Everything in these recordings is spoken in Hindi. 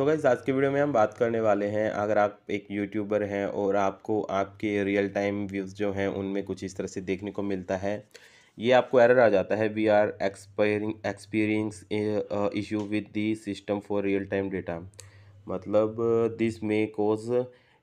सो गाइज आज के वीडियो में हम बात करने वाले हैं अगर आप एक यूट्यूबर हैं और आपको आपके रियल टाइम व्यूज़ जो हैं उनमें कुछ इस तरह से देखने को मिलता है ये आपको एरर आ जाता है we are expiring experience issue with the system for real time data मतलब this may cause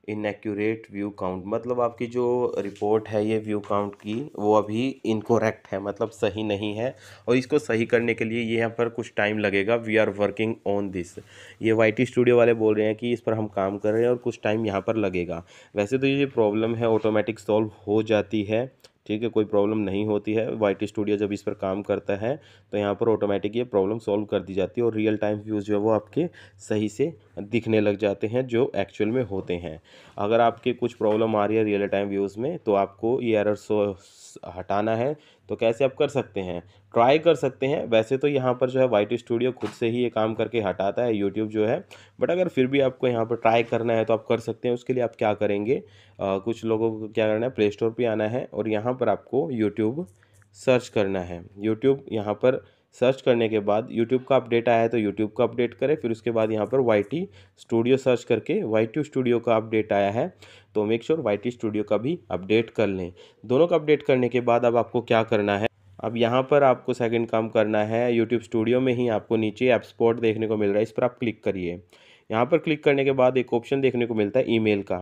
inaccurate view count मतलब आपकी जो रिपोर्ट है ये व्यू काउंट की वो अभी इनकोरेक्ट है मतलब सही नहीं है और इसको सही करने के लिए यहाँ पर कुछ टाइम लगेगा we are working on this ये वाई टी स्टूडियो वाले बोल रहे हैं कि इस पर हम काम कर रहे हैं और कुछ टाइम यहाँ पर लगेगा वैसे तो ये प्रॉब्लम है ऑटोमेटिक सॉल्व हो जाती है ठीक है कोई प्रॉब्लम नहीं होती है वाइट स्टूडियो जब इस पर काम करता है तो यहाँ पर ऑटोमेटिक ये प्रॉब्लम सॉल्व कर दी जाती है और रियल टाइम व्यूज़ जो है वो आपके सही से दिखने लग जाते हैं जो एक्चुअल में होते हैं अगर आपके कुछ प्रॉब्लम आ रही है रियल टाइम व्यूज़ में तो आपको ये एरर तो हटाना है तो कैसे आप कर सकते हैं ट्राई कर सकते हैं वैसे तो यहाँ पर जो है वाइट स्टूडियो खुद से ही ये काम करके हटाता है यूट्यूब जो है बट अगर फिर भी आपको यहाँ पर ट्राई करना है तो आप कर सकते हैं उसके लिए आप क्या करेंगे आ, कुछ लोगों को क्या करना है प्ले स्टोर पर आना है और यहाँ पर आपको यूट्यूब सर्च करना है यूट्यूब यहाँ पर सर्च करने के बाद यूट्यूब का अपडेट आया है तो यूट्यूब का अपडेट करें फिर उसके बाद यहाँ पर वाई टी स्टूडियो सर्च करके वाई टी स्टूडियो का अपडेट आया है तो make sure Y T studio का भी अपडेट कर लें दोनों का अपडेट करने के बाद अब आपको क्या करना है अब यहाँ पर आपको सेकंड काम करना है यूट्यूब स्टूडियो में ही आपको नीचे एप्सपोर्ट देखने को मिल रहा है इस पर आप क्लिक करिए यहाँ पर क्लिक करने के बाद एक ऑप्शन देखने को मिलता है ईमेल का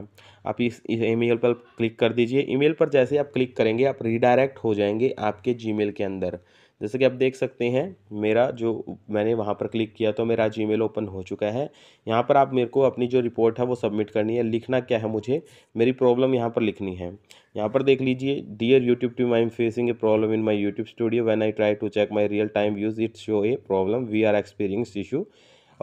आप इस ईमेल पर क्लिक कर दीजिए ईमेल पर जैसे आप क्लिक करेंगे आप रिडायरेक्ट हो जाएंगे आपके जीमेल के अंदर जैसे कि आप देख सकते हैं मेरा जो मैंने वहाँ पर क्लिक किया तो मेरा जीमेल ओपन हो चुका है यहाँ पर आप मेरे को अपनी जो रिपोर्ट है वो सबमिट करनी है लिखना क्या है मुझे मेरी प्रॉब्लम यहाँ पर लिखनी है यहाँ पर देख लीजिए dear YouTube team I am facing a problem in my YouTube studio when I try to check my real time views it's show a problem we are experience issue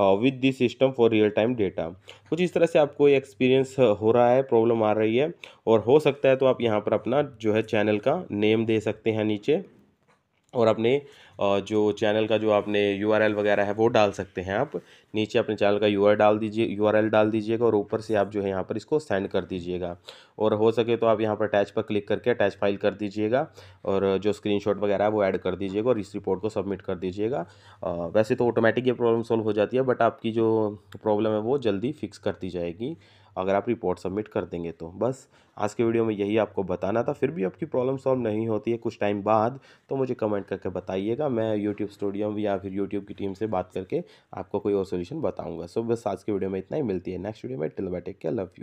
with this system for real time data कुछ इस तरह से आपको एक्सपीरियंस uh, हो रहा है प्रॉब्लम आ रही है और हो सकता है तो आप यहाँ पर अपना जो है चैनल का नेम दे सकते हैं नीचे और अपने जो चैनल का जो आपने यू वगैरह है वो डाल सकते हैं आप नीचे अपने चैनल का यू डाल दीजिए यू डाल दीजिएगा और ऊपर से आप जो है यहाँ पर इसको सेंड कर दीजिएगा और हो सके तो आप यहाँ पर अटैच पर क्लिक करके अटैच फाइल कर दीजिएगा और जो स्क्रीनशॉट वगैरह है वो ऐड कर दीजिएगा और इस रिपोर्ट को सबमिट कर दीजिएगा वैसे तो ऑटोमेटिक ये प्रॉब्लम सॉल्व हो जाती है बट आपकी जो प्रॉब्लम है वो जल्दी फिक्स कर दी जाएगी अगर आप रिपोर्ट सबमिट कर देंगे तो बस आज के वीडियो में यही आपको बताना था फिर भी आपकी प्रॉब्लम सॉल्व नहीं होती है कुछ टाइम बाद तो मुझे कमेंट करके बताइएगा मैं यूट्यूब स्टूडियो या फिर यूट्यूब की टीम से बात करके आपको कोई और सोल्यूशन बताऊँगा सो बस आज के वीडियो में इतना ही मिलती है नेक्स्ट वीडियो में टिल बाय के लव यू